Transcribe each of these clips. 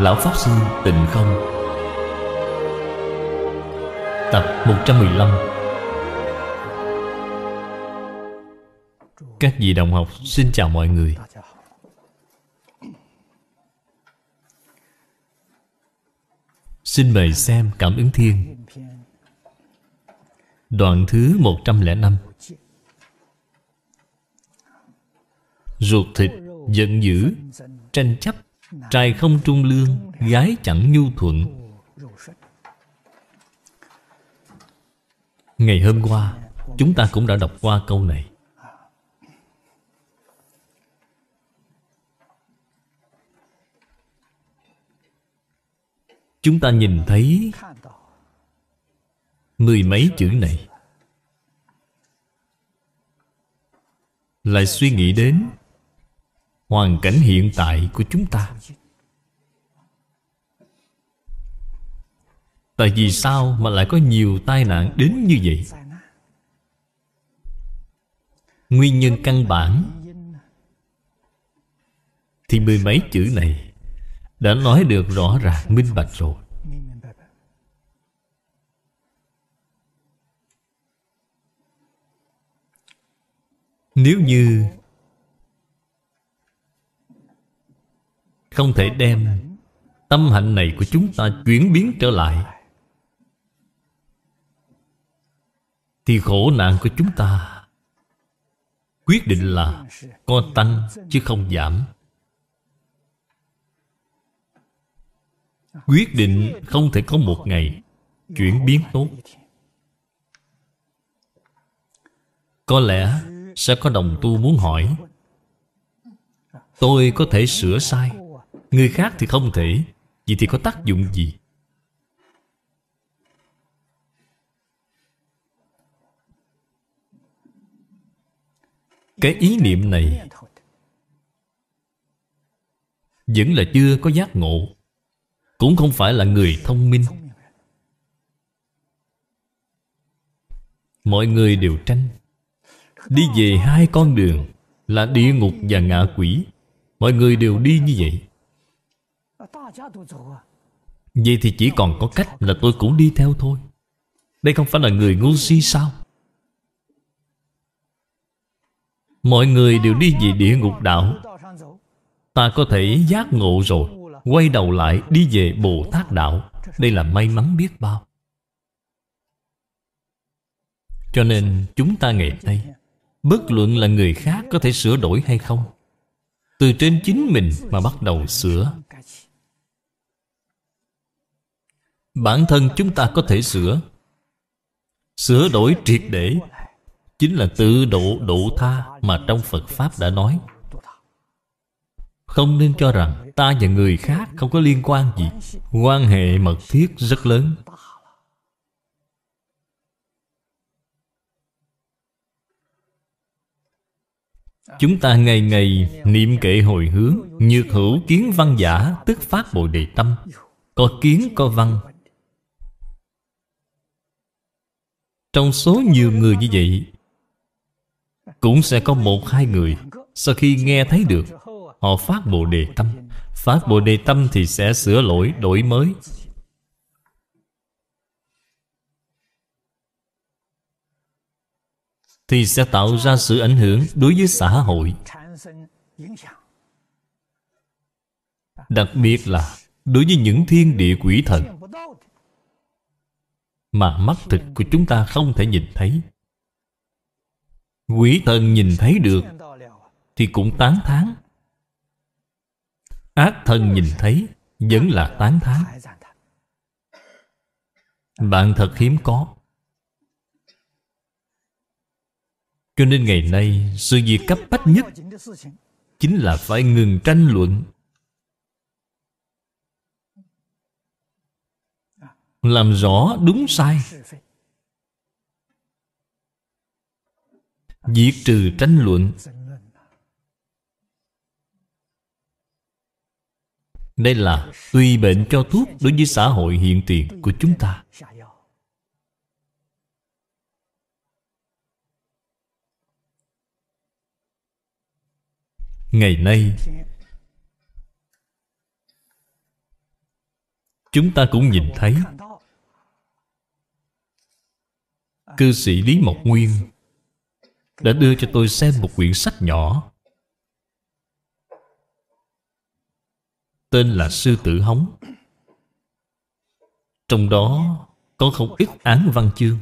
Lão Pháp Sư Tịnh Không Tập 115 Các vị đồng học xin chào mọi người Xin mời xem Cảm ứng Thiên Đoạn thứ 105 Ruột thịt, giận dữ, tranh chấp Trai không trung lương Gái chẳng nhu thuận Ngày hôm qua Chúng ta cũng đã đọc qua câu này Chúng ta nhìn thấy Mười mấy chữ này Lại suy nghĩ đến hoàn cảnh hiện tại của chúng ta tại vì sao mà lại có nhiều tai nạn đến như vậy nguyên nhân căn bản thì mười mấy chữ này đã nói được rõ ràng minh bạch rồi nếu như Không thể đem tâm hạnh này của chúng ta chuyển biến trở lại Thì khổ nạn của chúng ta Quyết định là có tăng chứ không giảm Quyết định không thể có một ngày Chuyển biến tốt Có lẽ sẽ có đồng tu muốn hỏi Tôi có thể sửa sai Người khác thì không thể Vậy thì có tác dụng gì? Cái ý niệm này Vẫn là chưa có giác ngộ Cũng không phải là người thông minh Mọi người đều tranh Đi về hai con đường Là địa ngục và ngạ quỷ Mọi người đều đi như vậy À. Vậy thì chỉ còn có cách là tôi cũng đi theo thôi Đây không phải là người ngu si sao Mọi người đều đi về địa ngục đạo Ta có thể giác ngộ rồi Quay đầu lại đi về Bồ Tát Đạo Đây là may mắn biết bao Cho nên chúng ta ngày nay Bất luận là người khác có thể sửa đổi hay không Từ trên chính mình mà bắt đầu sửa Bản thân chúng ta có thể sửa Sửa đổi triệt để Chính là tự độ độ tha Mà trong Phật Pháp đã nói Không nên cho rằng Ta và người khác không có liên quan gì Quan hệ mật thiết rất lớn Chúng ta ngày ngày niệm kệ hồi hướng Nhược hữu kiến văn giả Tức phát bồ đề tâm Có kiến có văn Trong số nhiều người như vậy Cũng sẽ có một hai người Sau khi nghe thấy được Họ phát Bồ Đề Tâm Phát Bồ Đề Tâm thì sẽ sửa lỗi, đổi mới Thì sẽ tạo ra sự ảnh hưởng đối với xã hội Đặc biệt là đối với những thiên địa quỷ thần mà mắt thực của chúng ta không thể nhìn thấy quỷ thần nhìn thấy được thì cũng tán thán ác thần nhìn thấy vẫn là tán thán bạn thật hiếm có cho nên ngày nay sự việc cấp bách nhất chính là phải ngừng tranh luận làm rõ đúng sai diệt trừ tranh luận đây là tùy bệnh cho thuốc đối với xã hội hiện tiền của chúng ta ngày nay Chúng ta cũng nhìn thấy Cư sĩ Lý Mộc Nguyên Đã đưa cho tôi xem một quyển sách nhỏ Tên là Sư Tử Hóng Trong đó có không ít án văn chương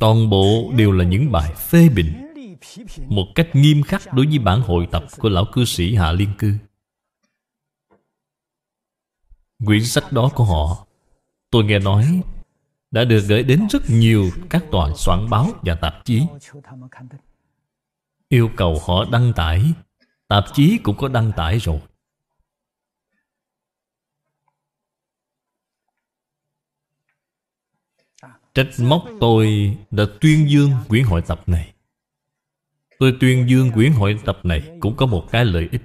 Toàn bộ đều là những bài phê bình Một cách nghiêm khắc đối với bản hội tập của lão cư sĩ Hạ Liên Cư Quyển sách đó của họ Tôi nghe nói Đã được gửi đến rất nhiều các tòa soạn báo và tạp chí Yêu cầu họ đăng tải Tạp chí cũng có đăng tải rồi Trách móc tôi đã tuyên dương quyển hội tập này Tôi tuyên dương quyển hội tập này Cũng có một cái lợi ích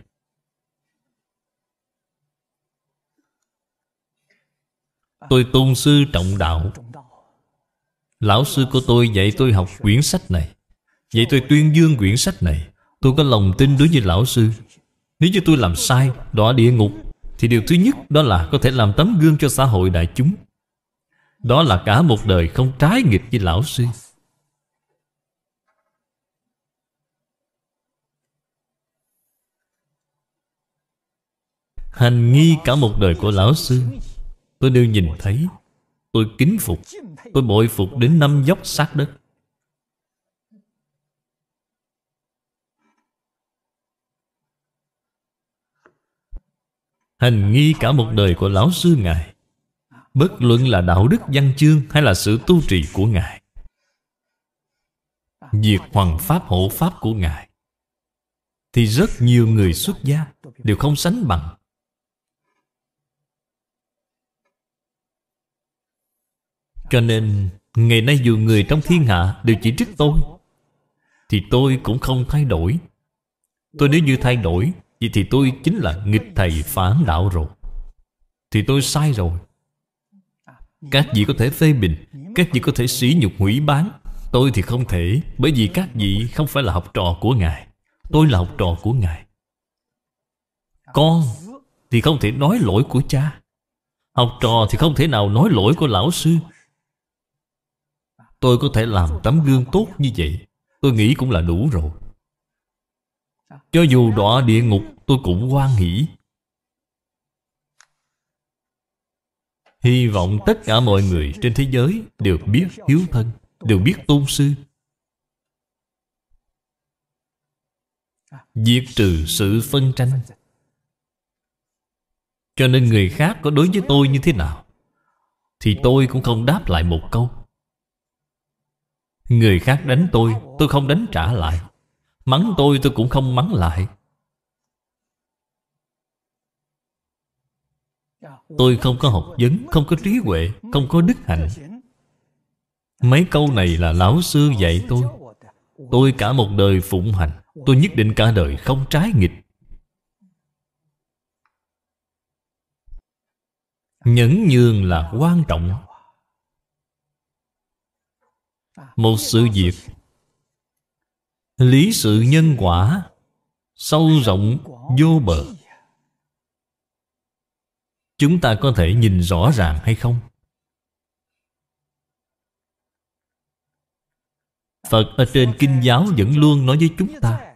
Tôi tôn sư trọng đạo Lão sư của tôi dạy tôi học quyển sách này dạy tôi tuyên dương quyển sách này Tôi có lòng tin đối với lão sư Nếu như tôi làm sai Đọa địa ngục Thì điều thứ nhất đó là có thể làm tấm gương cho xã hội đại chúng Đó là cả một đời không trái nghịch với lão sư Hành nghi cả một đời của lão sư Tôi đều nhìn thấy Tôi kính phục Tôi bội phục đến năm dốc sát đất Hành nghi cả một đời của Lão Sư Ngài Bất luận là đạo đức văn chương Hay là sự tu trì của Ngài Việc hoàng pháp hộ pháp của Ngài Thì rất nhiều người xuất gia Đều không sánh bằng Cho nên Ngày nay dù người trong thiên hạ Đều chỉ trích tôi Thì tôi cũng không thay đổi Tôi nếu như thay đổi Vậy thì tôi chính là nghịch thầy phản đạo rồi Thì tôi sai rồi Các vị có thể phê bình Các vị có thể sỉ nhục hủy bán Tôi thì không thể Bởi vì các vị không phải là học trò của Ngài Tôi là học trò của Ngài Con thì không thể nói lỗi của cha Học trò thì không thể nào nói lỗi của lão sư Tôi có thể làm tấm gương tốt như vậy Tôi nghĩ cũng là đủ rồi Cho dù đọa địa ngục tôi cũng hoan hỷ Hy vọng tất cả mọi người trên thế giới Đều biết hiếu thân Đều biết tôn sư Diệt trừ sự phân tranh Cho nên người khác có đối với tôi như thế nào Thì tôi cũng không đáp lại một câu Người khác đánh tôi Tôi không đánh trả lại Mắng tôi tôi cũng không mắng lại Tôi không có học vấn Không có trí huệ Không có đức hạnh Mấy câu này là lão sư dạy tôi Tôi cả một đời phụng hành Tôi nhất định cả đời không trái nghịch Nhẫn nhường là quan trọng một sự việc lý sự nhân quả sâu rộng vô bờ chúng ta có thể nhìn rõ ràng hay không phật ở trên kinh giáo vẫn luôn nói với chúng ta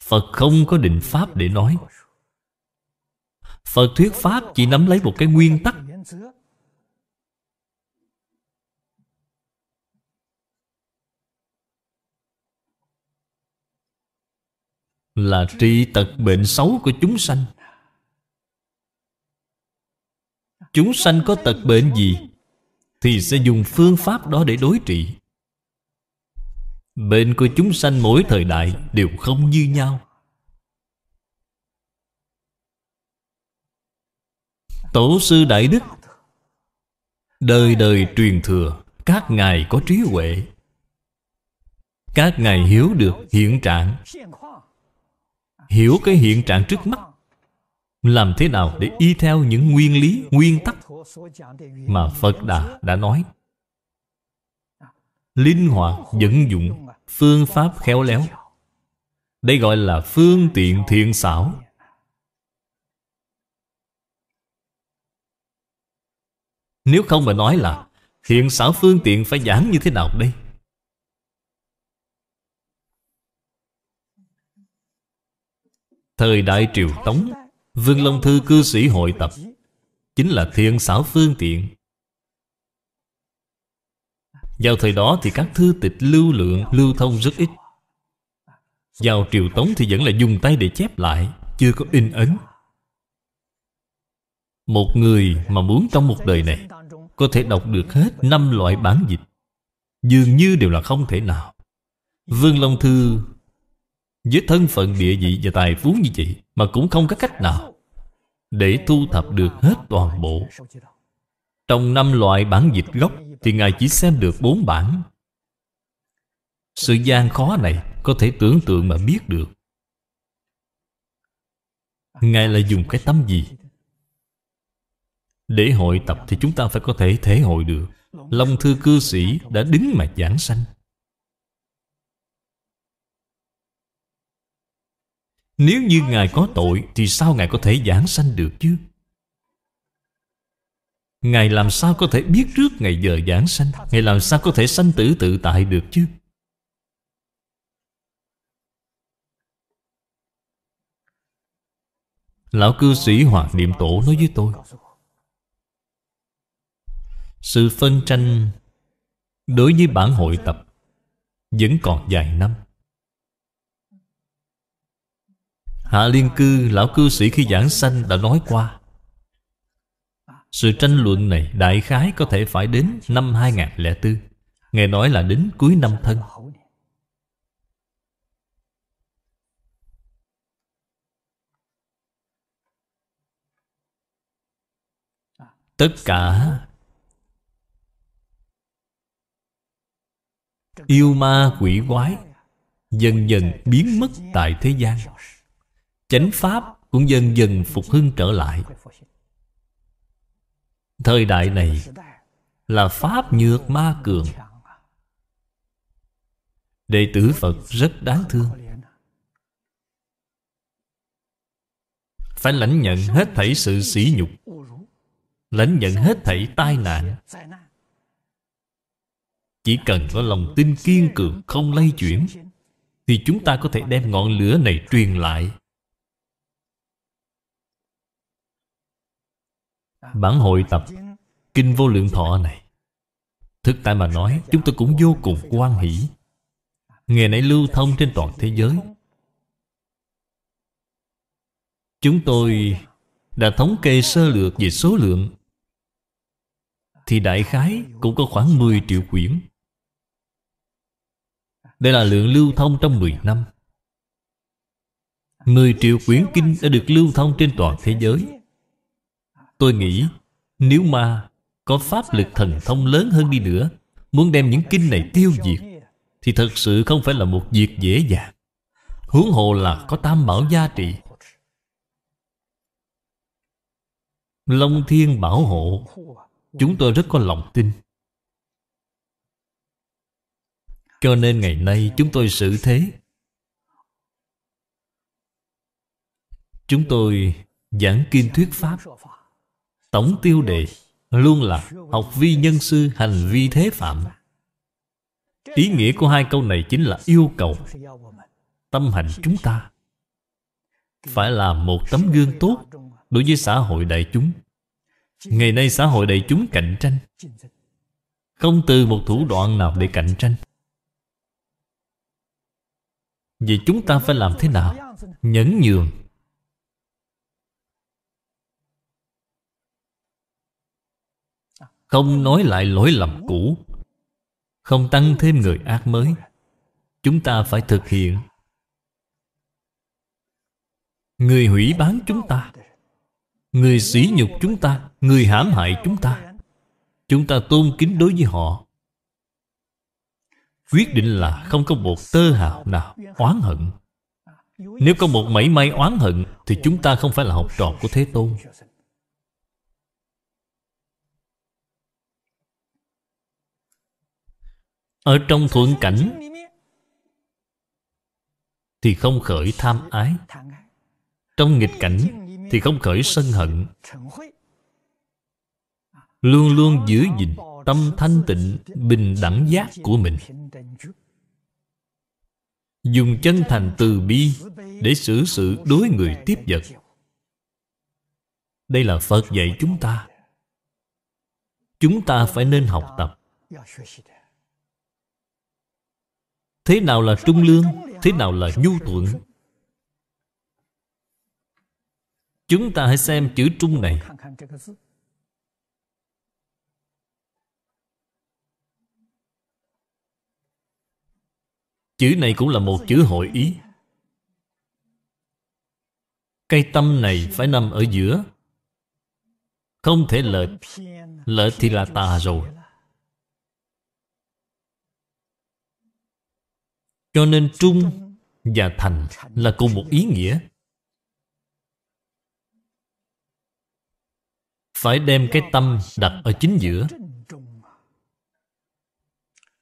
phật không có định pháp để nói phật thuyết pháp chỉ nắm lấy một cái nguyên tắc là trị tật bệnh xấu của chúng sanh chúng sanh có tật bệnh gì thì sẽ dùng phương pháp đó để đối trị bệnh của chúng sanh mỗi thời đại đều không như nhau tổ sư đại đức đời đời truyền thừa các ngài có trí huệ các ngài hiểu được hiện trạng hiểu cái hiện trạng trước mắt làm thế nào để y theo những nguyên lý, nguyên tắc mà Phật Đà đã nói. Linh hoạt dẫn dụng phương pháp khéo léo. Đây gọi là phương tiện thiện xảo. Nếu không mà nói là thiện xảo phương tiện phải giảng như thế nào đây? Thời đại triều Tống Vương Long Thư cư sĩ hội tập Chính là thiên xảo phương tiện Vào thời đó thì các thư tịch lưu lượng lưu thông rất ít Vào triều Tống thì vẫn là dùng tay để chép lại Chưa có in ấn Một người mà muốn trong một đời này Có thể đọc được hết năm loại bản dịch Dường như đều là không thể nào Vương Long Thư với thân phận địa vị và tài phú như vậy Mà cũng không có cách nào Để thu thập được hết toàn bộ Trong năm loại bản dịch gốc Thì Ngài chỉ xem được bốn bản Sự gian khó này Có thể tưởng tượng mà biết được Ngài là dùng cái tâm gì Để hội tập thì chúng ta phải có thể thể hội được Long thư cư sĩ đã đứng mà giảng sanh Nếu như Ngài có tội Thì sao Ngài có thể giảng sanh được chứ Ngài làm sao có thể biết trước ngày giờ giảng sanh Ngài làm sao có thể sanh tử tự tại được chứ Lão cư sĩ Hoạt Niệm Tổ nói với tôi Sự phân tranh đối với bản hội tập Vẫn còn vài năm Hạ Liên Cư Lão cư sĩ khi giảng sanh đã nói qua Sự tranh luận này đại khái có thể phải đến năm 2004 nghe nói là đến cuối năm thân Tất cả Yêu ma quỷ quái Dần dần biến mất tại thế gian Chánh Pháp cũng dần dần phục hưng trở lại Thời đại này Là Pháp nhược ma cường Đệ tử Phật rất đáng thương Phải lãnh nhận hết thảy sự sỉ nhục Lãnh nhận hết thảy tai nạn Chỉ cần có lòng tin kiên cường không lay chuyển Thì chúng ta có thể đem ngọn lửa này truyền lại Bản hội tập Kinh Vô Lượng Thọ này Thực tại mà nói Chúng tôi cũng vô cùng quan hỷ Nghề này lưu thông trên toàn thế giới Chúng tôi đã thống kê sơ lược về số lượng Thì đại khái cũng có khoảng 10 triệu quyển Đây là lượng lưu thông trong 10 năm 10 triệu quyển kinh đã được lưu thông trên toàn thế giới Tôi nghĩ nếu ma có pháp lực thần thông lớn hơn đi nữa Muốn đem những kinh này tiêu diệt Thì thật sự không phải là một việc dễ dàng Huống hồ là có tam bảo gia trị Long thiên bảo hộ Chúng tôi rất có lòng tin Cho nên ngày nay chúng tôi xử thế Chúng tôi giảng kinh thuyết pháp Tổng tiêu đề luôn là học vi nhân sư hành vi thế phạm. Ý nghĩa của hai câu này chính là yêu cầu tâm hành chúng ta phải là một tấm gương tốt đối với xã hội đại chúng. Ngày nay xã hội đại chúng cạnh tranh không từ một thủ đoạn nào để cạnh tranh. Vậy chúng ta phải làm thế nào? Nhẫn nhường Không nói lại lỗi lầm cũ Không tăng thêm người ác mới Chúng ta phải thực hiện Người hủy bán chúng ta Người sỉ nhục chúng ta Người hãm hại chúng ta Chúng ta tôn kính đối với họ Quyết định là không có một tơ hào nào oán hận Nếu có một mảy may oán hận Thì chúng ta không phải là học trò của Thế Tôn Ở trong thuận cảnh Thì không khởi tham ái Trong nghịch cảnh Thì không khởi sân hận Luôn luôn giữ gìn Tâm thanh tịnh Bình đẳng giác của mình Dùng chân thành từ bi Để xử sự đối người tiếp vật Đây là Phật dạy chúng ta Chúng ta phải nên học tập Thế nào là trung lương Thế nào là nhu thuận Chúng ta hãy xem chữ trung này Chữ này cũng là một chữ hội ý Cây tâm này phải nằm ở giữa Không thể lệch Lệch thì là tà rồi Cho nên trung và thành là cùng một ý nghĩa Phải đem cái tâm đặt ở chính giữa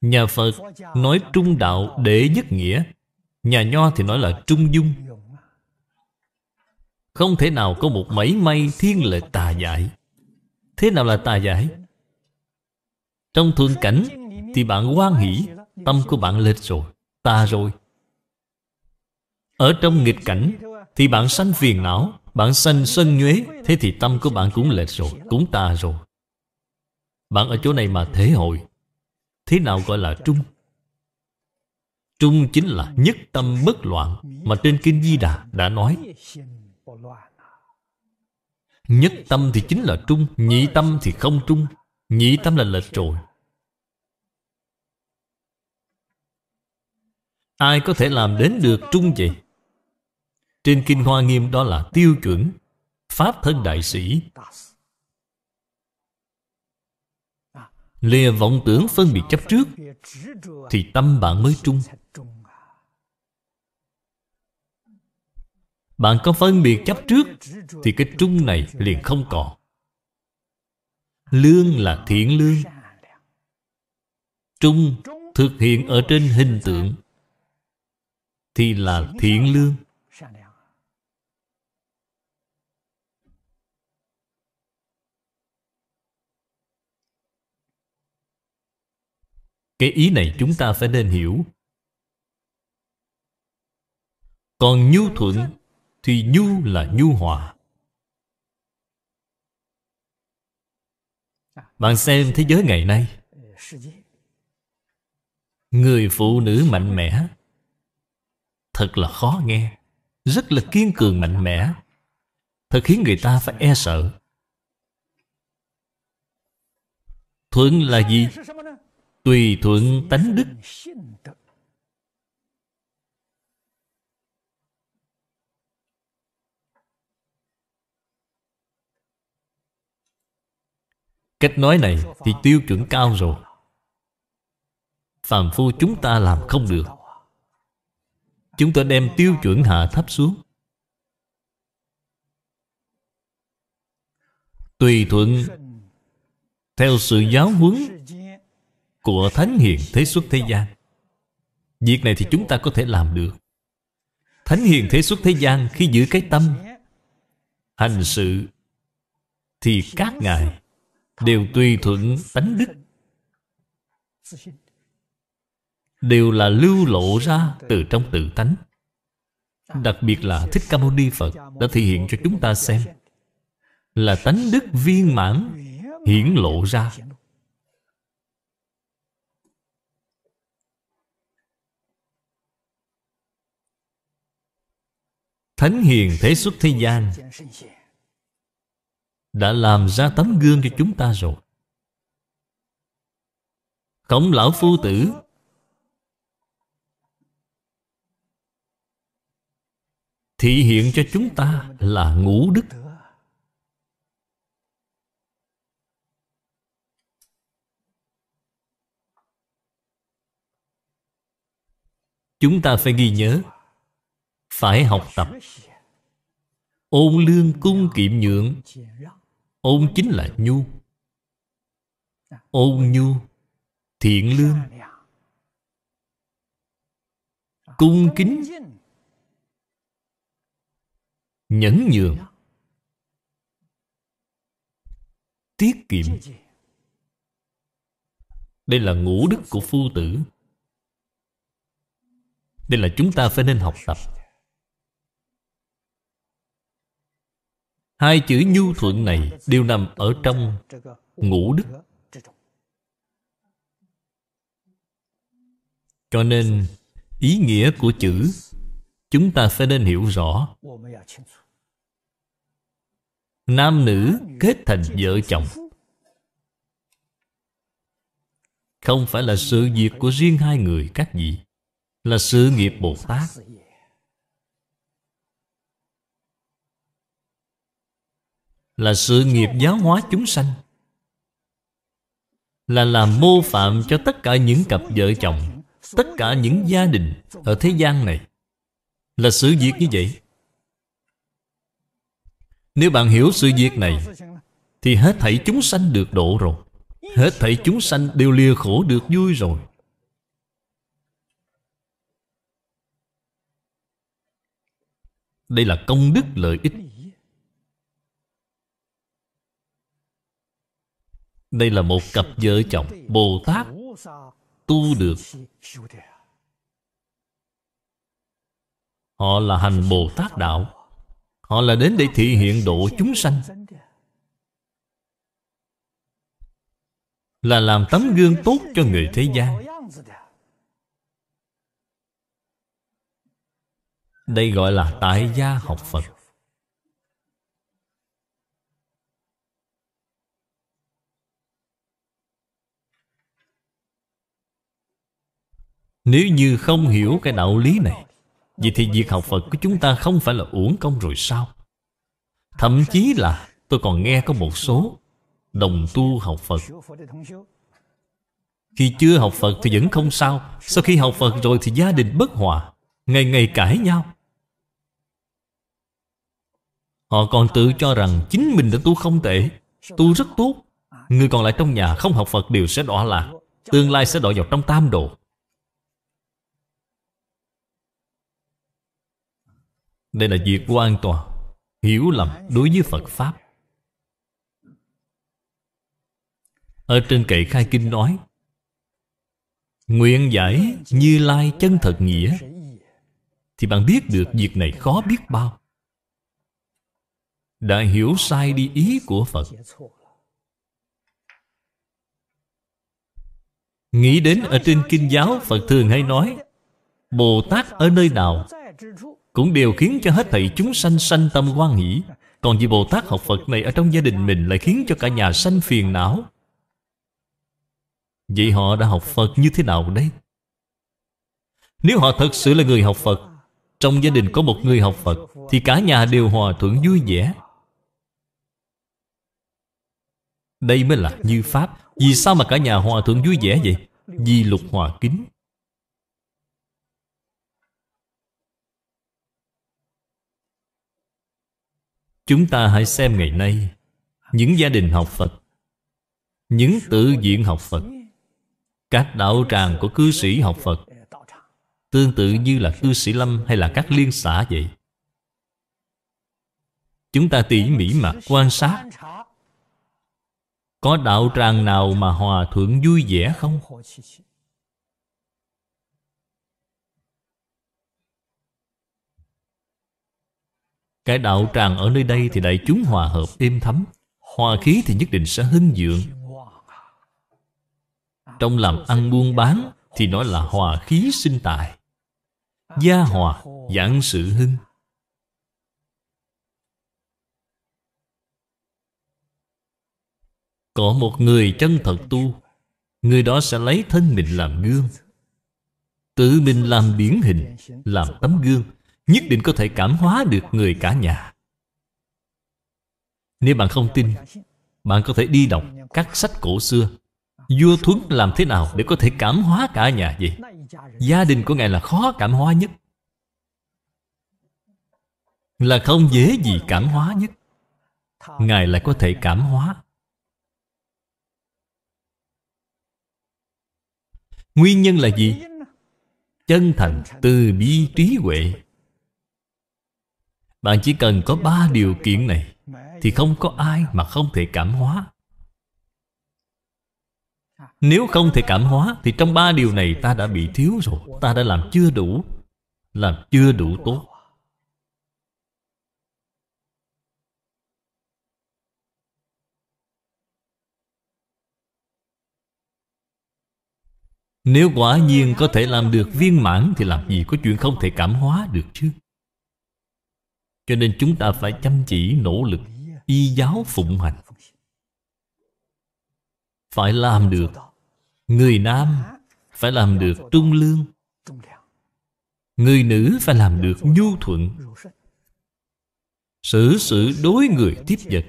Nhà Phật nói trung đạo để nhất nghĩa Nhà Nho thì nói là trung dung Không thể nào có một mảy may thiên lệ tà dại Thế nào là tà dại? Trong thuận cảnh thì bạn quan hỷ Tâm của bạn lệch rồi ta rồi Ở trong nghịch cảnh Thì bạn sanh phiền não Bạn sanh sân nhuế Thế thì tâm của bạn cũng lệch rồi Cũng ta rồi Bạn ở chỗ này mà thế hội Thế nào gọi là trung Trung chính là nhất tâm bất loạn Mà trên Kinh Di Đà đã nói Nhất tâm thì chính là trung Nhị tâm thì không trung Nhị tâm là lệch rồi Ai có thể làm đến được trung vậy? Trên Kinh Hoa Nghiêm đó là tiêu chuẩn Pháp thân đại sĩ Lìa vọng tưởng phân biệt chấp trước Thì tâm bạn mới trung Bạn có phân biệt chấp trước Thì cái trung này liền không còn Lương là thiện lương Trung thực hiện ở trên hình tượng thì là thiện lương cái ý này chúng ta phải nên hiểu còn nhu thuận thì nhu là nhu hòa bạn xem thế giới ngày nay người phụ nữ mạnh mẽ thật là khó nghe, rất là kiên cường mạnh mẽ, thật khiến người ta phải e sợ. Thuận là gì? Tùy thuận tánh đức Cách nói này thì tiêu chuẩn cao rồi Phàm phu chúng ta làm không được Chúng ta đem tiêu chuẩn hạ thấp xuống Tùy thuận Theo sự giáo huấn Của Thánh Hiền Thế Xuất Thế gian Việc này thì chúng ta có thể làm được Thánh Hiền Thế Xuất Thế gian Khi giữ cái tâm Hành sự Thì các ngài Đều tùy thuận tánh đức đều là lưu lộ ra từ trong tự tánh đặc biệt là thích ca mâu ni phật đã thể hiện cho chúng ta xem là tánh đức viên mãn hiển lộ ra thánh hiền thế xuất thế gian đã làm ra tấm gương cho chúng ta rồi Khổng lão phu tử thị hiện cho chúng ta là ngũ đức chúng ta phải ghi nhớ phải học tập ôn lương cung kiệm nhượng ôn chính là nhu ôn nhu thiện lương cung kính nhẫn nhường tiết kiệm đây là ngũ đức của phu tử đây là chúng ta phải nên học tập Hai chữ nhu thuận này đều nằm ở trong ngũ đức Cho nên ý nghĩa của chữ Chúng ta phải nên hiểu rõ Nam nữ kết thành vợ chồng Không phải là sự việc của riêng hai người các vị Là sự nghiệp Bồ Tát Là sự nghiệp giáo hóa chúng sanh Là làm mô phạm cho tất cả những cặp vợ chồng Tất cả những gia đình ở thế gian này là sự việc như vậy nếu bạn hiểu sự việc này thì hết thảy chúng sanh được độ rồi hết thảy chúng sanh đều lìa khổ được vui rồi đây là công đức lợi ích đây là một cặp vợ chồng bồ tát tu được Họ là hành Bồ Tát Đạo Họ là đến để thị hiện độ chúng sanh Là làm tấm gương tốt cho người thế gian Đây gọi là tại gia học Phật Nếu như không hiểu cái đạo lý này Vậy thì việc học Phật của chúng ta không phải là uổng công rồi sao? Thậm chí là tôi còn nghe có một số đồng tu học Phật Khi chưa học Phật thì vẫn không sao Sau khi học Phật rồi thì gia đình bất hòa Ngày ngày cãi nhau Họ còn tự cho rằng chính mình đã tu không tệ Tu rất tốt Người còn lại trong nhà không học Phật đều sẽ đọa lạc Tương lai sẽ đọa vào trong tam độ Đây là việc hoàn toàn Hiểu lầm đối với Phật Pháp Ở trên kệ khai kinh nói Nguyện giải Như Lai chân thật nghĩa Thì bạn biết được việc này khó biết bao Đã hiểu sai đi ý của Phật Nghĩ đến ở trên kinh giáo Phật thường hay nói Bồ Tát ở nơi nào cũng đều khiến cho hết thảy chúng sanh sanh tâm quan hỷ còn vị Bồ Tát học Phật này ở trong gia đình mình lại khiến cho cả nhà sanh phiền não Vậy họ đã học Phật như thế nào đấy? Nếu họ thật sự là người học Phật Trong gia đình có một người học Phật Thì cả nhà đều hòa thuận vui vẻ Đây mới là như Pháp Vì sao mà cả nhà hòa thuận vui vẻ vậy? Vì lục hòa kính Chúng ta hãy xem ngày nay Những gia đình học Phật Những tự diện học Phật Các đạo tràng của cư sĩ học Phật Tương tự như là cư sĩ Lâm hay là các liên xã vậy Chúng ta tỉ mỉ mà quan sát Có đạo tràng nào mà hòa thượng vui vẻ không? Cái đạo tràng ở nơi đây thì đại chúng hòa hợp êm thấm Hòa khí thì nhất định sẽ hưng dượng Trong làm ăn buôn bán Thì nói là hòa khí sinh tài Gia hòa giảng sự hưng Có một người chân thật tu Người đó sẽ lấy thân mình làm gương Tự mình làm điển hình Làm tấm gương nhất định có thể cảm hóa được người cả nhà nếu bạn không tin bạn có thể đi đọc các sách cổ xưa vua thuấn làm thế nào để có thể cảm hóa cả nhà vậy gia đình của ngài là khó cảm hóa nhất là không dễ gì cảm hóa nhất ngài lại có thể cảm hóa nguyên nhân là gì chân thành từ bi trí huệ bạn chỉ cần có ba điều kiện này Thì không có ai mà không thể cảm hóa Nếu không thể cảm hóa Thì trong ba điều này ta đã bị thiếu rồi Ta đã làm chưa đủ Làm chưa đủ tốt Nếu quả nhiên có thể làm được viên mãn Thì làm gì có chuyện không thể cảm hóa được chứ cho nên chúng ta phải chăm chỉ nỗ lực Y giáo phụng hành Phải làm được Người nam phải làm được trung lương Người nữ phải làm được nhu thuận Xử sự đối người tiếp vật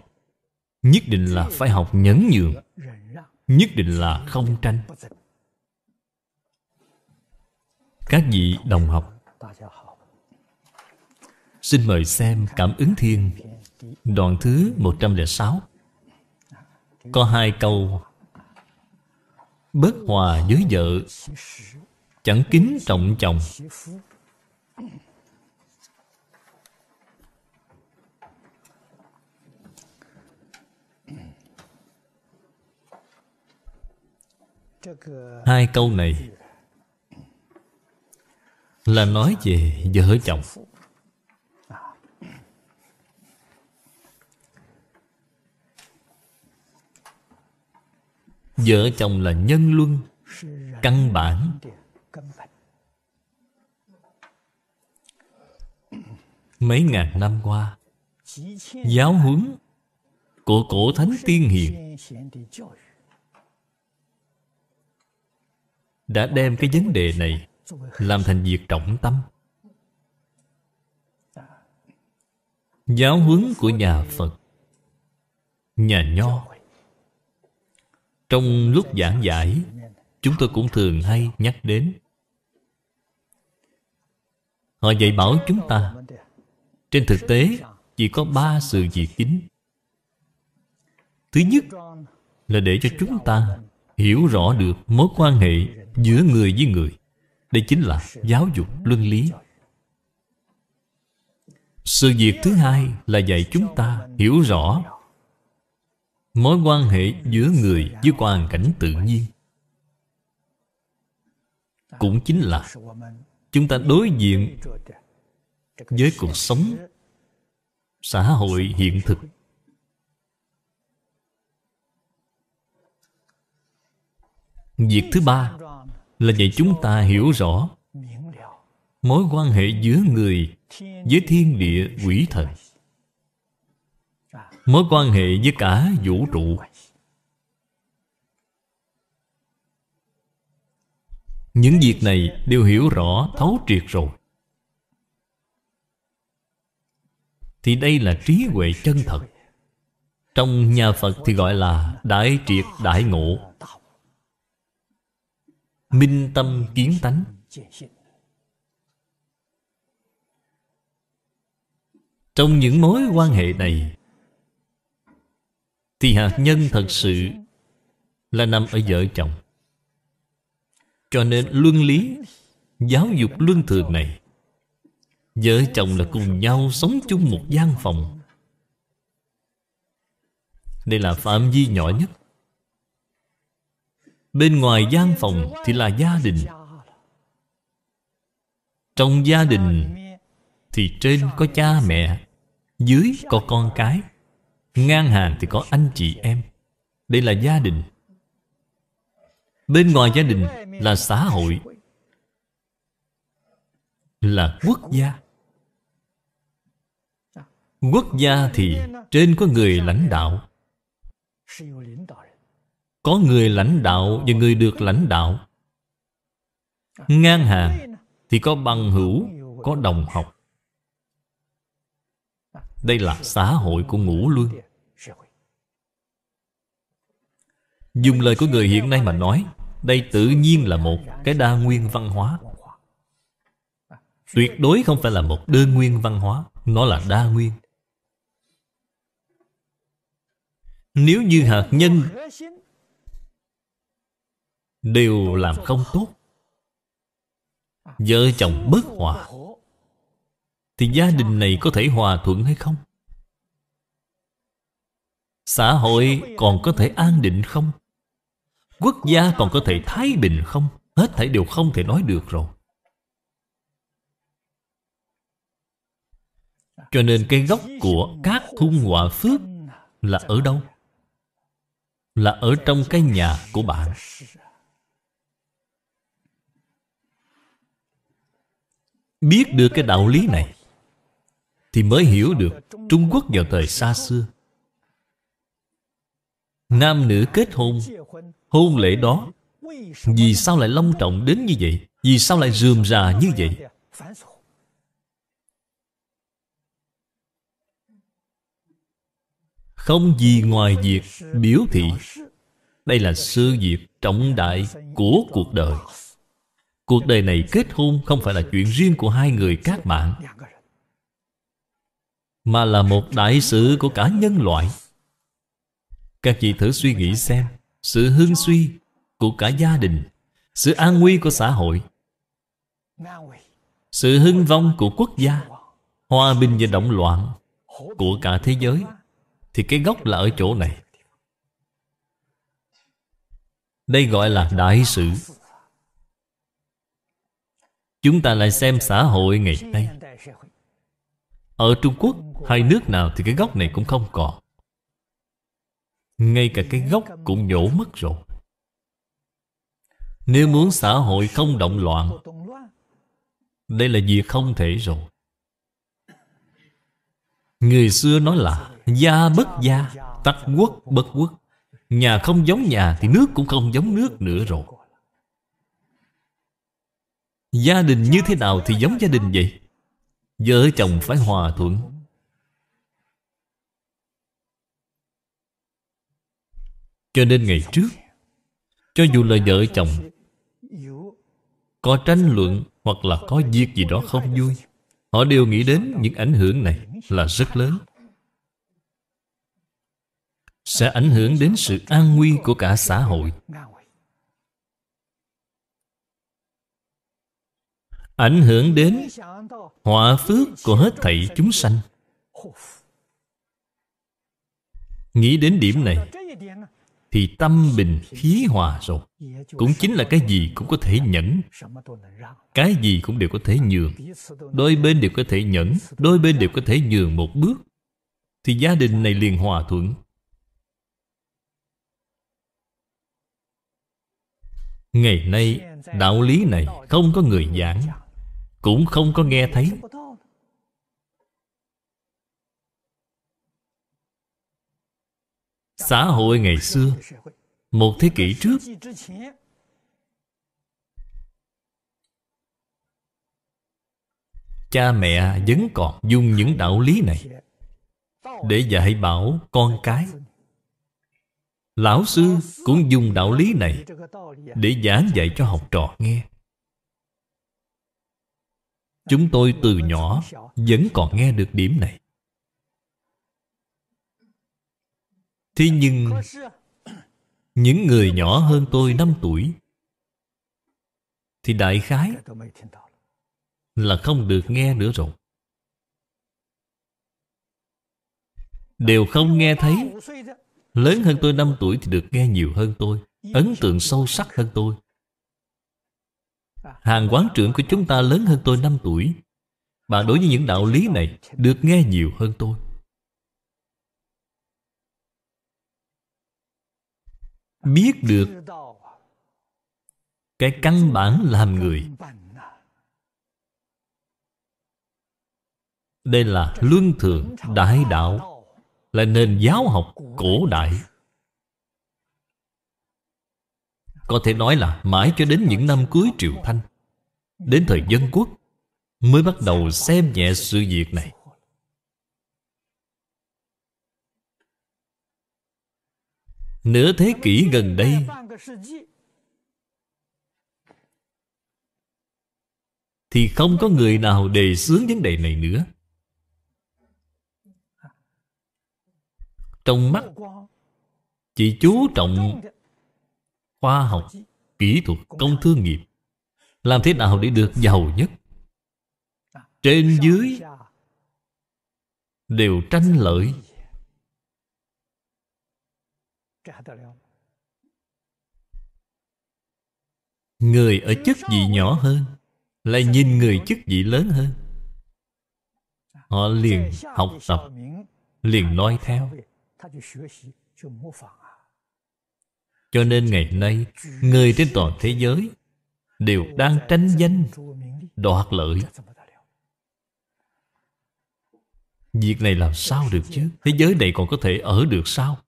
Nhất định là phải học nhẫn nhường Nhất định là không tranh Các vị đồng học Xin mời xem Cảm ứng Thiên Đoạn thứ 106 Có hai câu Bất hòa với vợ Chẳng kính trọng chồng Hai câu này Là nói về vợ chồng Vợ chồng là nhân luân Căn bản Mấy ngàn năm qua Giáo huấn Của cổ thánh tiên hiền Đã đem cái vấn đề này Làm thành việc trọng tâm Giáo huấn của nhà Phật Nhà Nho trong lúc giảng giải Chúng tôi cũng thường hay nhắc đến Họ dạy bảo chúng ta Trên thực tế Chỉ có ba sự việc chính Thứ nhất Là để cho chúng ta Hiểu rõ được mối quan hệ Giữa người với người Đây chính là giáo dục luân lý Sự việc thứ hai Là dạy chúng ta hiểu rõ mối quan hệ giữa người với hoàn cảnh tự nhiên cũng chính là chúng ta đối diện với cuộc sống xã hội hiện thực việc thứ ba là dạy chúng ta hiểu rõ mối quan hệ giữa người với thiên địa quỷ thần Mối quan hệ với cả vũ trụ Những việc này đều hiểu rõ thấu triệt rồi Thì đây là trí huệ chân thật Trong nhà Phật thì gọi là Đại triệt đại ngộ Minh tâm kiến tánh Trong những mối quan hệ này thì hạt nhân thật sự Là nằm ở vợ chồng Cho nên luân lý Giáo dục luân thường này Vợ chồng là cùng nhau sống chung một gian phòng Đây là phạm vi nhỏ nhất Bên ngoài gian phòng thì là gia đình Trong gia đình thì trên có cha mẹ Dưới có con cái Ngang hàng thì có anh chị em Đây là gia đình Bên ngoài gia đình là xã hội Là quốc gia Quốc gia thì trên có người lãnh đạo Có người lãnh đạo và người được lãnh đạo Ngang hàng thì có bằng hữu, có đồng học đây là xã hội của ngũ luân dùng lời của người hiện nay mà nói đây tự nhiên là một cái đa nguyên văn hóa tuyệt đối không phải là một đơn nguyên văn hóa nó là đa nguyên nếu như hạt nhân đều làm không tốt vợ chồng bất hòa thì gia đình này có thể hòa thuận hay không xã hội còn có thể an định không quốc gia còn có thể thái bình không hết thảy đều không thể nói được rồi cho nên cái gốc của các thung họa phước là ở đâu là ở trong cái nhà của bạn biết được cái đạo lý này thì mới hiểu được Trung Quốc vào thời xa xưa Nam nữ kết hôn Hôn lễ đó Vì sao lại long trọng đến như vậy Vì sao lại rườm rà như vậy Không gì ngoài việc biểu thị Đây là sự việc trọng đại của cuộc đời Cuộc đời này kết hôn không phải là chuyện riêng của hai người các bạn mà là một đại sự của cả nhân loại Các vị thử suy nghĩ xem Sự hương suy của cả gia đình Sự an nguy của xã hội Sự hưng vong của quốc gia Hòa bình và động loạn Của cả thế giới Thì cái gốc là ở chỗ này Đây gọi là đại sự Chúng ta lại xem xã hội ngày nay Ở Trung Quốc Hai nước nào thì cái gốc này cũng không còn Ngay cả cái gốc cũng nhổ mất rồi Nếu muốn xã hội không động loạn Đây là việc không thể rồi Người xưa nói là Gia bất gia Tắc quốc bất quốc Nhà không giống nhà thì nước cũng không giống nước nữa rồi Gia đình như thế nào thì giống gia đình vậy Vợ chồng phải hòa thuận Cho nên ngày trước Cho dù là vợ chồng Có tranh luận Hoặc là có việc gì đó không vui Họ đều nghĩ đến những ảnh hưởng này Là rất lớn Sẽ ảnh hưởng đến sự an nguy của cả xã hội Ảnh hưởng đến Họa phước của hết thảy chúng sanh Nghĩ đến điểm này thì tâm bình khí hòa rồi cũng chính là cái gì cũng có thể nhẫn cái gì cũng đều có thể nhường đôi bên đều có thể nhẫn đôi bên đều có thể nhường một bước thì gia đình này liền hòa thuận ngày nay đạo lý này không có người giảng cũng không có nghe thấy Xã hội ngày xưa Một thế kỷ trước Cha mẹ vẫn còn dùng những đạo lý này Để dạy bảo con cái Lão sư cũng dùng đạo lý này Để giảng dạy cho học trò nghe Chúng tôi từ nhỏ Vẫn còn nghe được điểm này Thế nhưng Những người nhỏ hơn tôi 5 tuổi Thì đại khái Là không được nghe nữa rồi Đều không nghe thấy Lớn hơn tôi 5 tuổi thì được nghe nhiều hơn tôi Ấn tượng sâu sắc hơn tôi Hàng quán trưởng của chúng ta lớn hơn tôi 5 tuổi Bà đối với những đạo lý này Được nghe nhiều hơn tôi biết được cái căn bản làm người đây là luân thường đại đạo là nền giáo học cổ đại có thể nói là mãi cho đến những năm cuối triều thanh đến thời dân quốc mới bắt đầu xem nhẹ sự việc này Nửa thế kỷ gần đây Thì không có người nào đề xướng vấn đề này nữa Trong mắt Chỉ chú trọng Khoa học Kỹ thuật công thương nghiệp Làm thế nào để được giàu nhất Trên dưới Đều tranh lợi Người ở chức vị nhỏ hơn Lại nhìn người chức vị lớn hơn dạ, Họ liền học tập Liền noi theo Cho nên ngày nay Người trên toàn thế giới Đều đang tranh danh Đoạt lợi Việc này làm sao được chứ Thế giới này còn có thể ở được sao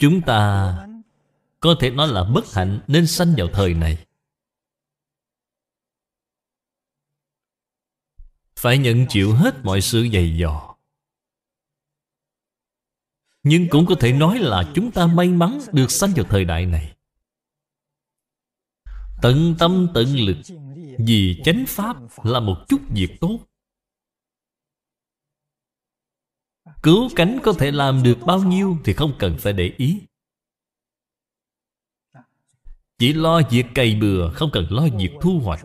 Chúng ta có thể nói là bất hạnh nên sanh vào thời này. Phải nhận chịu hết mọi sự dày dò. Nhưng cũng có thể nói là chúng ta may mắn được sanh vào thời đại này. Tận tâm tận lực vì chánh pháp là một chút việc tốt. Cứu cánh có thể làm được bao nhiêu Thì không cần phải để ý Chỉ lo việc cày bừa Không cần lo việc thu hoạch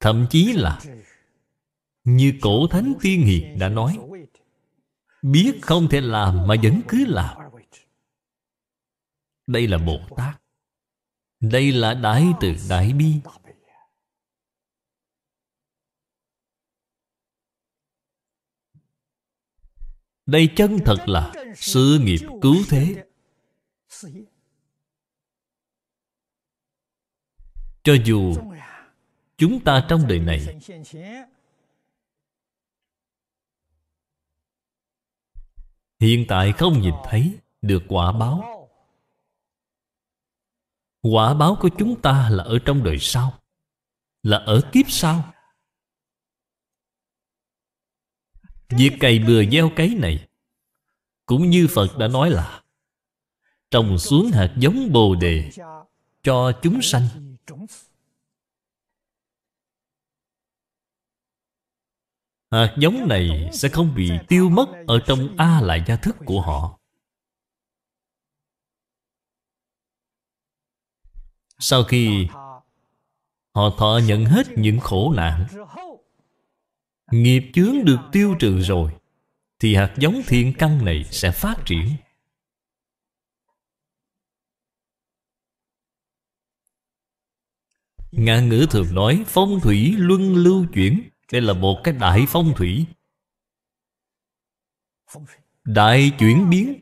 Thậm chí là Như cổ thánh tiên hiền đã nói Biết không thể làm mà vẫn cứ làm Đây là Bồ Tát Đây là Đại Từ Đại Bi Đây chân thật là Sự nghiệp cứu thế Cho dù Chúng ta trong đời này Hiện tại không nhìn thấy Được quả báo Quả báo của chúng ta là ở trong đời sau Là ở kiếp sau Việc cày bừa gieo cấy này Cũng như Phật đã nói là Trồng xuống hạt giống bồ đề Cho chúng sanh Hạt giống này sẽ không bị tiêu mất Ở trong A lại gia thức của họ Sau khi Họ thọ nhận hết những khổ nạn Nghiệp chướng được tiêu trừ rồi Thì hạt giống thiện căn này sẽ phát triển Ngạn ngữ thường nói phong thủy luân lưu chuyển Đây là một cái đại phong thủy Đại chuyển biến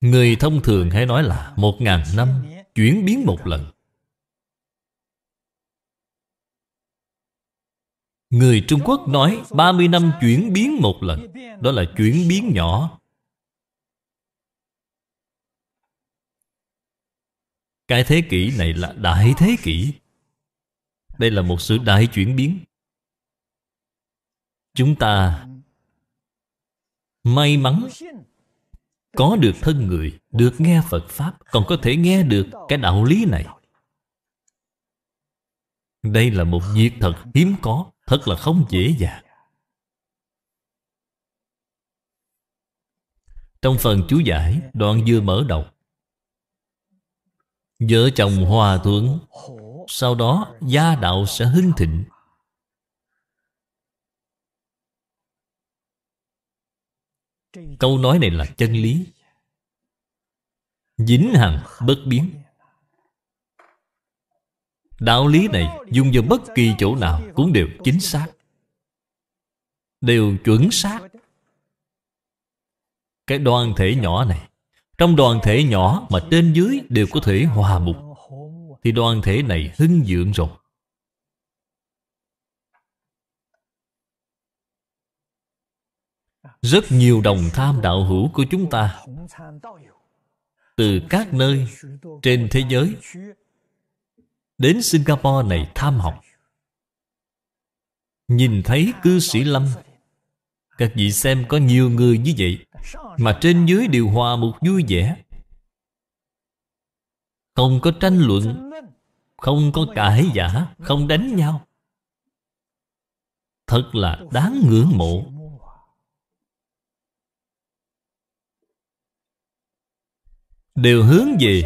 Người thông thường hay nói là Một ngàn năm chuyển biến một lần Người Trung Quốc nói 30 năm chuyển biến một lần Đó là chuyển biến nhỏ Cái thế kỷ này là đại thế kỷ Đây là một sự đại chuyển biến Chúng ta May mắn Có được thân người Được nghe Phật Pháp Còn có thể nghe được cái đạo lý này Đây là một việc thật hiếm có thật là không dễ dàng trong phần chú giải đoạn vừa mở đầu vợ chồng hòa thuận sau đó gia đạo sẽ hưng thịnh câu nói này là chân lý dính hằng bất biến Đạo lý này dùng vào bất kỳ chỗ nào cũng đều chính xác Đều chuẩn xác Cái đoàn thể nhỏ này Trong đoàn thể nhỏ mà trên dưới đều có thể hòa mục Thì đoàn thể này hưng dưỡng rồi Rất nhiều đồng tham đạo hữu của chúng ta Từ các nơi trên thế giới đến Singapore này tham học Nhìn thấy cư sĩ Lâm Các vị xem có nhiều người như vậy Mà trên dưới đều hòa một vui vẻ Không có tranh luận Không có cãi giả Không đánh nhau Thật là đáng ngưỡng mộ Đều hướng về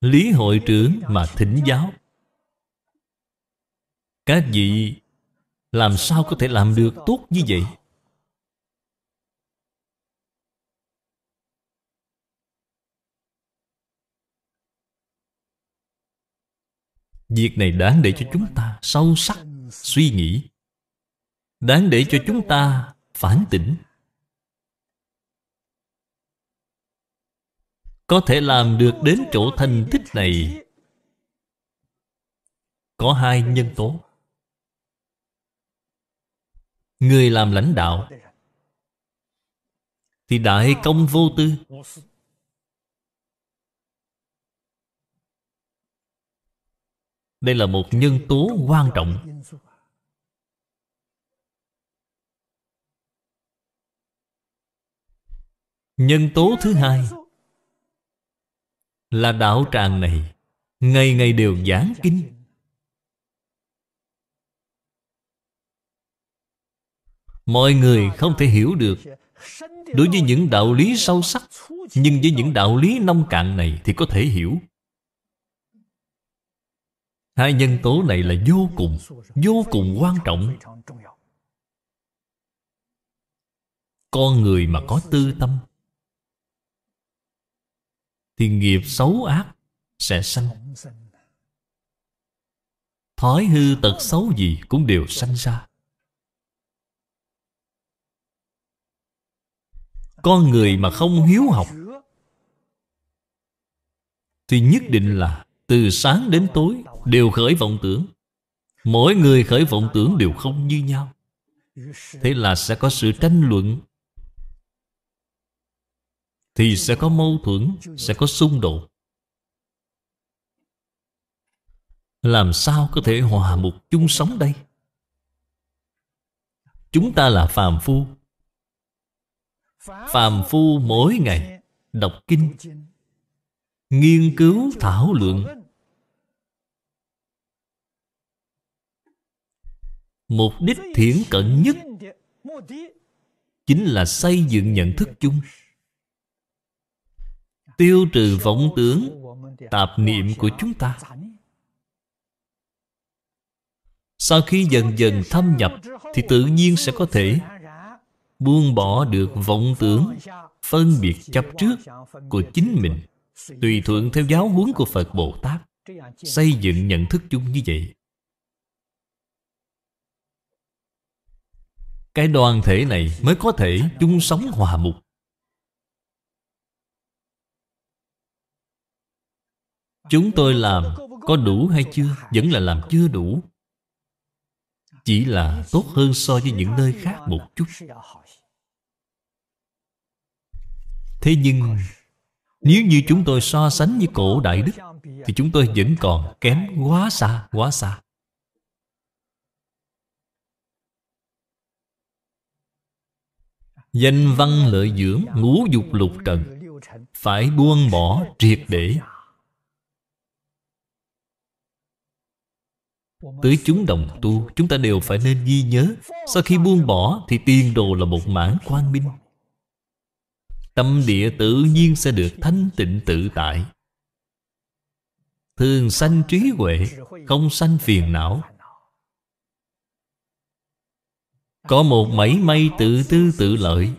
Lý hội trưởng mà thỉnh giáo Các vị Làm sao có thể làm được tốt như vậy Việc này đáng để cho chúng ta sâu sắc suy nghĩ Đáng để cho chúng ta phản tỉnh Có thể làm được đến chỗ thành tích này Có hai nhân tố Người làm lãnh đạo Thì đại công vô tư Đây là một nhân tố quan trọng Nhân tố thứ hai là đạo tràng này ngày ngày đều giảng kinh mọi người không thể hiểu được đối với những đạo lý sâu sắc nhưng với những đạo lý nông cạn này thì có thể hiểu hai nhân tố này là vô cùng vô cùng quan trọng con người mà có tư tâm thì nghiệp xấu ác sẽ sanh thói hư tật xấu gì cũng đều sanh ra con người mà không hiếu học thì nhất định là từ sáng đến tối đều khởi vọng tưởng mỗi người khởi vọng tưởng đều không như nhau thế là sẽ có sự tranh luận thì sẽ có mâu thuẫn sẽ có xung đột làm sao có thể hòa một chung sống đây chúng ta là phàm phu phàm phu mỗi ngày đọc kinh nghiên cứu thảo luận mục đích thiển cận nhất chính là xây dựng nhận thức chung tiêu trừ vọng tướng tạp niệm của chúng ta sau khi dần dần thâm nhập thì tự nhiên sẽ có thể buông bỏ được vọng tưởng phân biệt chấp trước của chính mình tùy thuận theo giáo huấn của phật bồ tát xây dựng nhận thức chung như vậy cái đoàn thể này mới có thể chung sống hòa mục Chúng tôi làm có đủ hay chưa? Vẫn là làm chưa đủ Chỉ là tốt hơn so với những nơi khác một chút Thế nhưng Nếu như chúng tôi so sánh với cổ Đại Đức Thì chúng tôi vẫn còn kém quá xa, quá xa Danh văn lợi dưỡng ngũ dục lục trần Phải buông bỏ triệt để Tới chúng đồng tu Chúng ta đều phải nên ghi nhớ Sau khi buông bỏ Thì tiên đồ là một mảng quang minh Tâm địa tự nhiên sẽ được thanh tịnh tự tại Thường sanh trí huệ Không sanh phiền não Có một mảy may tự tư tự lợi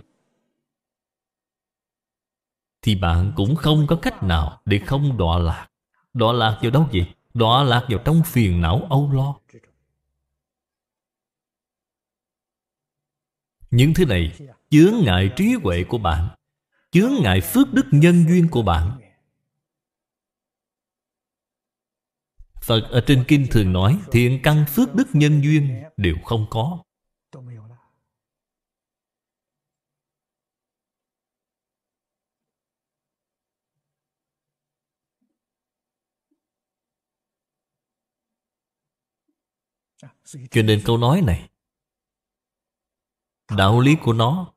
Thì bạn cũng không có cách nào Để không đọa lạc Đọa lạc vào đâu vậy? đọa lạc vào trong phiền não âu lo những thứ này chướng ngại trí huệ của bạn chướng ngại phước đức nhân duyên của bạn Phật ở trên kinh thường nói Thiện căn phước đức nhân duyên đều không có Cho nên câu nói này Đạo lý của nó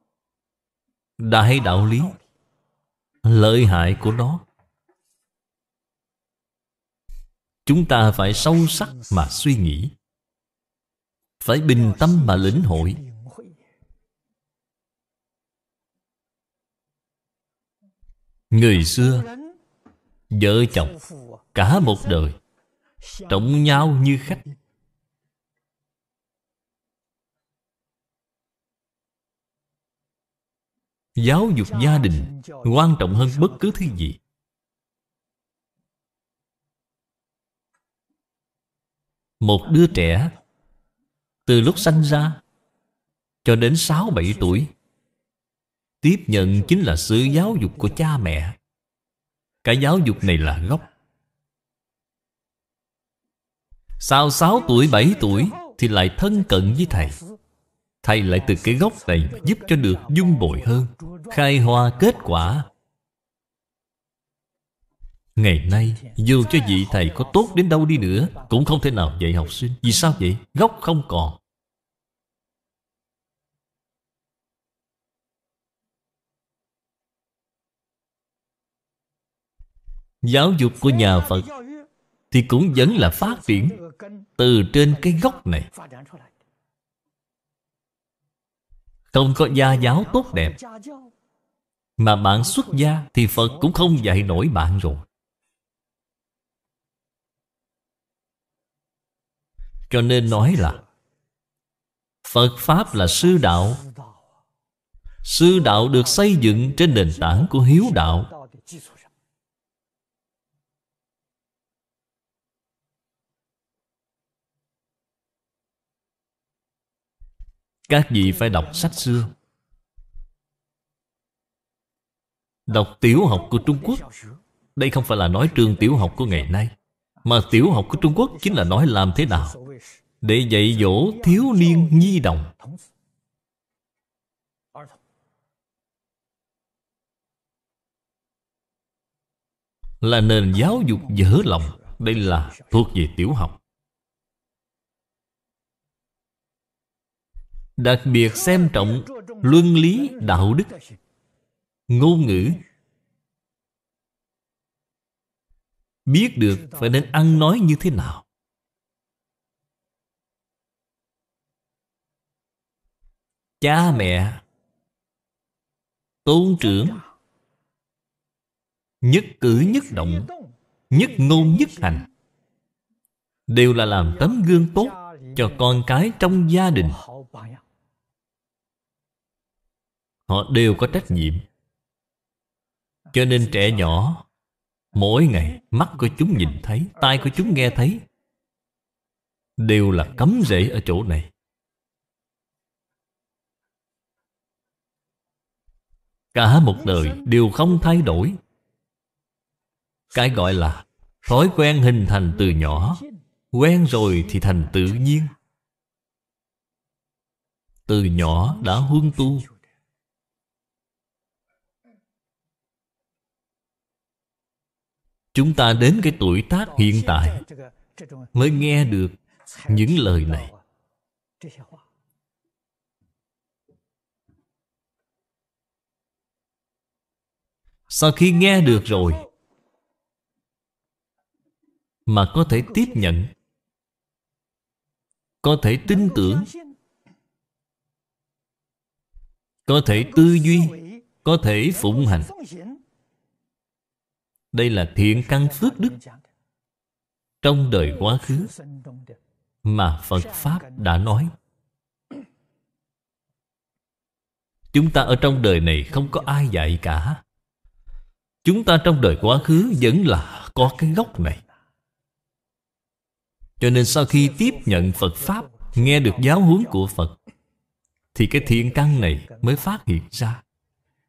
Đại đạo lý Lợi hại của nó Chúng ta phải sâu sắc mà suy nghĩ Phải bình tâm mà lĩnh hội Người xưa Vợ chồng Cả một đời Trọng nhau như khách Giáo dục gia đình Quan trọng hơn bất cứ thứ gì Một đứa trẻ Từ lúc sanh ra Cho đến 6-7 tuổi Tiếp nhận chính là sự giáo dục của cha mẹ Cái giáo dục này là gốc Sau 6 tuổi 7 tuổi Thì lại thân cận với thầy Thầy lại từ cái gốc này giúp cho được dung bội hơn Khai hoa kết quả Ngày nay dù cho vị thầy có tốt đến đâu đi nữa Cũng không thể nào dạy học sinh Vì sao vậy? Gốc không còn Giáo dục của nhà Phật Thì cũng vẫn là phát triển Từ trên cái gốc này không có gia giáo tốt đẹp Mà bạn xuất gia Thì Phật cũng không dạy nổi bạn rồi Cho nên nói là Phật Pháp là sư đạo Sư đạo được xây dựng trên nền tảng của hiếu đạo Các vị phải đọc sách xưa Đọc tiểu học của Trung Quốc Đây không phải là nói trường tiểu học của ngày nay Mà tiểu học của Trung Quốc chính là nói làm thế nào Để dạy dỗ thiếu niên nhi đồng Là nền giáo dục dở lòng Đây là thuộc về tiểu học đặc biệt xem trọng luân lý đạo đức ngôn ngữ biết được phải nên ăn nói như thế nào cha mẹ tôn trưởng nhất cử nhất động nhất ngôn nhất hành đều là làm tấm gương tốt cho con cái trong gia đình họ đều có trách nhiệm cho nên trẻ nhỏ mỗi ngày mắt của chúng nhìn thấy tai của chúng nghe thấy đều là cấm rễ ở chỗ này cả một đời đều không thay đổi cái gọi là thói quen hình thành từ nhỏ quen rồi thì thành tự nhiên từ nhỏ đã huân tu Chúng ta đến cái tuổi tác hiện tại Mới nghe được những lời này Sau khi nghe được rồi Mà có thể tiếp nhận Có thể tin tưởng Có thể tư duy Có thể phụng hành đây là thiện căn phước đức Trong đời quá khứ Mà Phật Pháp đã nói Chúng ta ở trong đời này không có ai dạy cả Chúng ta trong đời quá khứ vẫn là có cái gốc này Cho nên sau khi tiếp nhận Phật Pháp Nghe được giáo huấn của Phật Thì cái thiện căn này mới phát hiện ra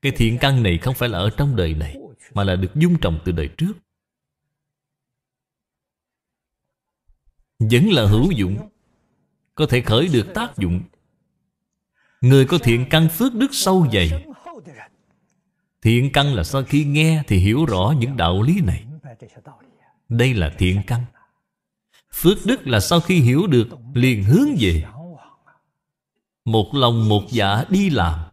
Cái thiện căn này không phải là ở trong đời này mà là được dung trồng từ đời trước vẫn là hữu dụng có thể khởi được tác dụng người có thiện căn phước đức sâu dày thiện căn là sau khi nghe thì hiểu rõ những đạo lý này đây là thiện căn phước đức là sau khi hiểu được liền hướng về một lòng một dạ đi làm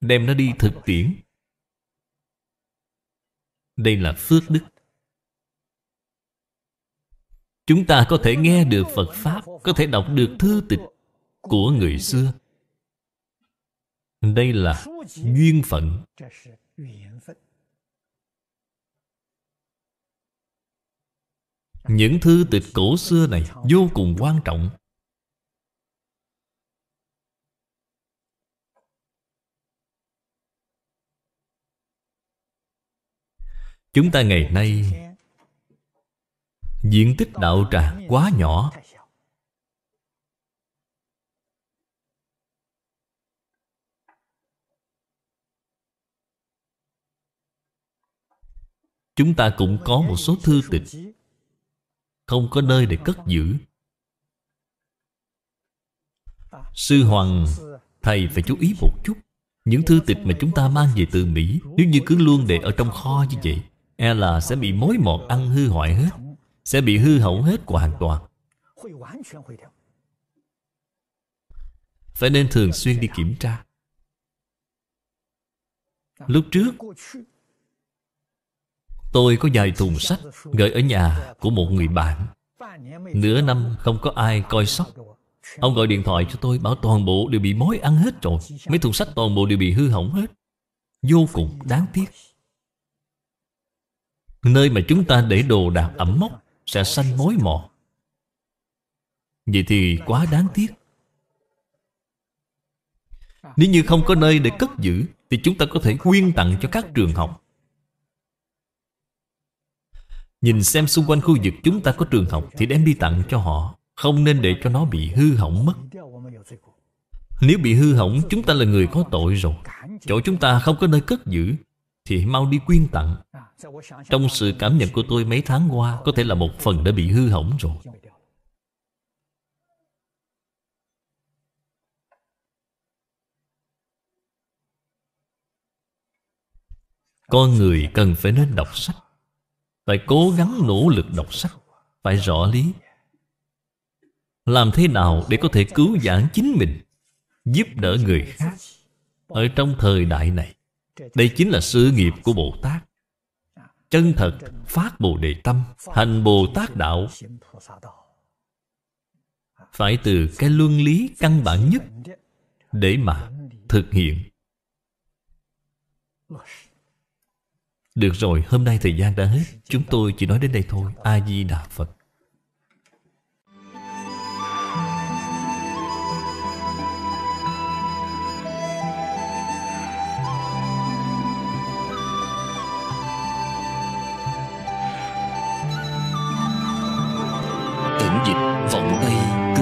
đem nó đi thực tiễn đây là phước đức chúng ta có thể nghe được phật pháp có thể đọc được thư tịch của người xưa đây là duyên phận những thư tịch cổ xưa này vô cùng quan trọng Chúng ta ngày nay Diện tích đạo tràng quá nhỏ Chúng ta cũng có một số thư tịch Không có nơi để cất giữ Sư Hoàng Thầy phải chú ý một chút Những thư tịch mà chúng ta mang về từ Mỹ Nếu như cứ luôn để ở trong kho như vậy E là sẽ bị mối mọt ăn hư hoại hết Sẽ bị hư hỏng hết hoàn toàn Phải nên thường xuyên đi kiểm tra Lúc trước Tôi có vài thùng sách gửi ở nhà của một người bạn Nửa năm không có ai coi sóc Ông gọi điện thoại cho tôi bảo toàn bộ đều bị mối ăn hết rồi Mấy thùng sách toàn bộ đều bị hư hỏng hết Vô cùng đáng tiếc Nơi mà chúng ta để đồ đạc ẩm mốc Sẽ sanh mối mọt Vậy thì quá đáng tiếc Nếu như không có nơi để cất giữ Thì chúng ta có thể quyên tặng cho các trường học Nhìn xem xung quanh khu vực chúng ta có trường học Thì đem đi tặng cho họ Không nên để cho nó bị hư hỏng mất Nếu bị hư hỏng Chúng ta là người có tội rồi Chỗ chúng ta không có nơi cất giữ Thì mau đi quyên tặng trong sự cảm nhận của tôi mấy tháng qua Có thể là một phần đã bị hư hỏng rồi Con người cần phải nên đọc sách Phải cố gắng nỗ lực đọc sách Phải rõ lý Làm thế nào để có thể cứu giảng chính mình Giúp đỡ người khác Ở trong thời đại này Đây chính là sự nghiệp của Bồ Tát chân thật phát bồ đề tâm hành bồ tát đạo phải từ cái luân lý căn bản nhất để mà thực hiện được rồi hôm nay thời gian đã hết chúng tôi chỉ nói đến đây thôi a di đà phật